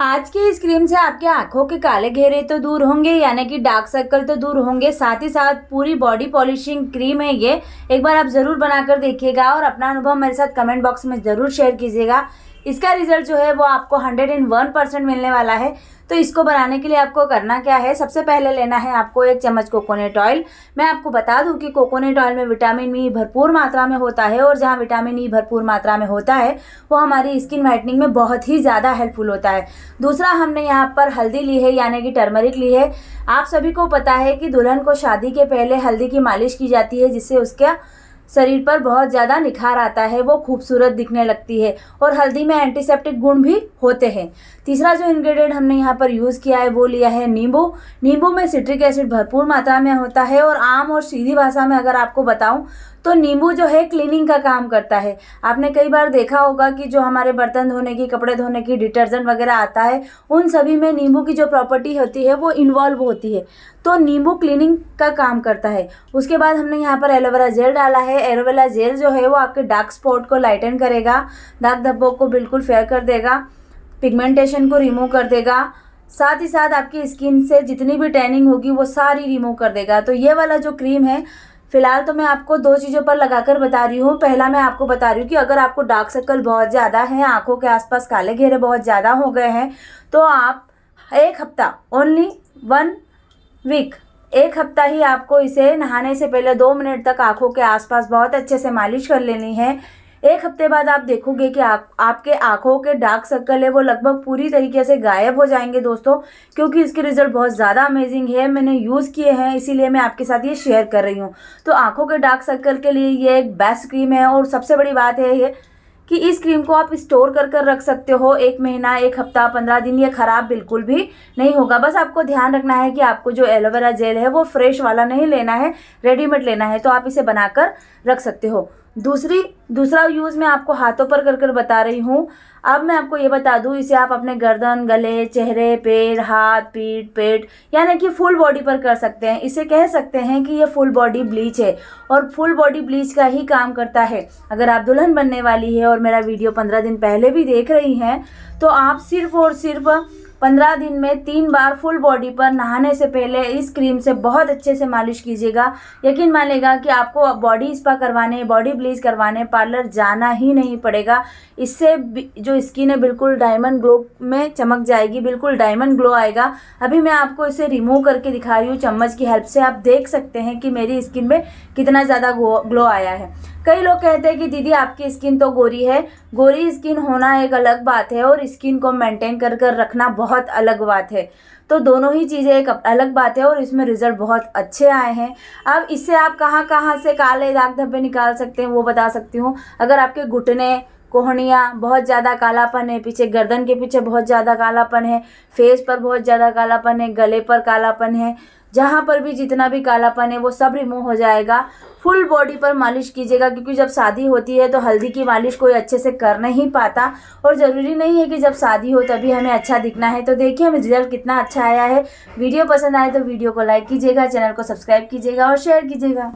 आज की इस क्रीम से आपके आंखों के काले घेरे तो दूर होंगे यानी कि डार्क सर्कल तो दूर होंगे साथ ही साथ पूरी बॉडी पॉलिशिंग क्रीम है ये एक बार आप ज़रूर बनाकर देखिएगा और अपना अनुभव मेरे साथ कमेंट बॉक्स में ज़रूर शेयर कीजिएगा इसका रिजल्ट जो है वो आपको हंड्रेड एंड वन परसेंट मिलने वाला है तो इसको बनाने के लिए आपको करना क्या है सबसे पहले लेना है आपको एक चम्मच कोकोनट ऑयल मैं आपको बता दूं कि कोकोनट ऑयल में विटामिन ई e भरपूर मात्रा में होता है और जहां विटामिन ई e भरपूर मात्रा में होता है वो हमारी स्किन वाइटनिंग में बहुत ही ज़्यादा हेल्पफुल होता है दूसरा हमने यहाँ पर हल्दी ली है यानी कि टर्मरिक ली है आप सभी को पता है कि दुल्हन को शादी के पहले हल्दी की मालिश की जाती है जिससे उसका शरीर पर बहुत ज़्यादा निखार आता है वो खूबसूरत दिखने लगती है और हल्दी में एंटीसेप्टिक गुण भी होते हैं तीसरा जो इंग्रेडिएंट हमने यहाँ पर यूज़ किया है वो लिया है नींबू नींबू में सिट्रिक एसिड भरपूर मात्रा में होता है और आम और सीधी भाषा में अगर आपको बताऊँ तो नींबू जो है क्लीनिंग का काम करता है आपने कई बार देखा होगा कि जो हमारे बर्तन धोने की कपड़े धोने की डिटर्जेंट वगैरह आता है उन सभी में नींबू की जो प्रॉपर्टी होती है वो इन्वॉल्व होती है तो नींबू क्लीनिंग का काम करता है उसके बाद हमने यहाँ पर एलोवेरा जेल डाला है है एरोवेला जेल जो है वो आपके डार्क स्पॉट को लाइटन करेगा दाग धब्बों को बिल्कुल फेयर कर देगा पिगमेंटेशन को रिमूव कर देगा साथ ही साथ आपकी स्किन से जितनी भी टैनिंग होगी वो सारी रिमूव कर देगा तो ये वाला जो क्रीम है फिलहाल तो मैं आपको दो चीज़ों पर लगाकर बता रही हूँ पहला मैं आपको बता रही हूँ कि अगर आपको डार्क सर्कल बहुत ज़्यादा है आंखों के आसपास काले घेरे बहुत ज़्यादा हो गए हैं तो आप एक हफ्ता ओनली वन वीक एक हफ्ता ही आपको इसे नहाने से पहले दो मिनट तक आँखों के आसपास बहुत अच्छे से मालिश कर लेनी है एक हफ्ते बाद आप देखोगे कि आप आपके आँखों के डार्क सर्कल है वो लगभग पूरी तरीके से गायब हो जाएंगे दोस्तों क्योंकि इसके रिज़ल्ट बहुत ज़्यादा अमेजिंग है मैंने यूज़ किए हैं इसीलिए मैं आपके साथ ये शेयर कर रही हूँ तो आँखों के डार्क सर्कल के लिए ये एक बेस्ट क्रीम है और सबसे बड़ी बात है ये कि इस क्रीम को आप स्टोर कर कर रख सकते हो एक महीना एक हफ्ता पंद्रह दिन ये ख़राब बिल्कुल भी नहीं होगा बस आपको ध्यान रखना है कि आपको जो एलोवेरा जेल है वो फ्रेश वाला नहीं लेना है रेडीमेड लेना है तो आप इसे बनाकर रख सकते हो दूसरी दूसरा यूज़ मैं आपको हाथों पर कर कर बता रही हूँ अब मैं आपको ये बता दूँ इसे आप अपने गर्दन गले चेहरे पैर हाथ पीठ पेट यानी कि फुल बॉडी पर कर सकते हैं इसे कह सकते हैं कि ये फुल बॉडी ब्लीच है और फुल बॉडी ब्लीच का ही काम करता है अगर आप दुल्हन बनने वाली है और मेरा वीडियो पंद्रह दिन पहले भी देख रही हैं तो आप सिर्फ और सिर्फ पंद्रह दिन में तीन बार फुल बॉडी पर नहाने से पहले इस क्रीम से बहुत अच्छे से मालिश कीजिएगा यकीन मानेगा कि आपको बॉडी स्पा करवाने बॉडी ब्लीच करवाने पार्लर जाना ही नहीं पड़ेगा इससे जो स्किन है बिल्कुल डायमंड ग्लो में चमक जाएगी बिल्कुल डायमंड ग्लो आएगा अभी मैं आपको इसे रिमूव करके दिखा रही हूँ चम्मच की हेल्प से आप देख सकते हैं कि मेरी स्किन में कितना ज़्यादा ग्लो आया है कई लोग कहते हैं कि दीदी आपकी स्किन तो गोरी है गोरी स्किन होना एक अलग बात है और स्किन को मेंटेन कर कर रखना बहुत अलग बात है तो दोनों ही चीज़ें एक अलग बात है और इसमें रिज़ल्ट बहुत अच्छे आए हैं अब इससे आप कहाँ कहाँ से काले दाग धब्बे निकाल सकते हैं वो बता सकती हूँ अगर आपके घुटने कोहनिया बहुत ज़्यादा कालापन है पीछे गर्दन के पीछे बहुत ज़्यादा कालापन है फेस पर बहुत ज़्यादा कालापन है गले पर कालापन है जहाँ पर भी जितना भी कालापन है वो सब रिमूव हो जाएगा फुल बॉडी पर मालिश कीजिएगा क्योंकि जब शादी होती है तो हल्दी की मालिश कोई अच्छे से कर नहीं पाता और ज़रूरी नहीं है कि जब शादी हो तभी हमें अच्छा दिखना है तो देखिए हमें रिजल्ट कितना अच्छा आया है वीडियो पसंद आए तो वीडियो को लाइक कीजिएगा चैनल को सब्सक्राइब कीजिएगा और शेयर कीजिएगा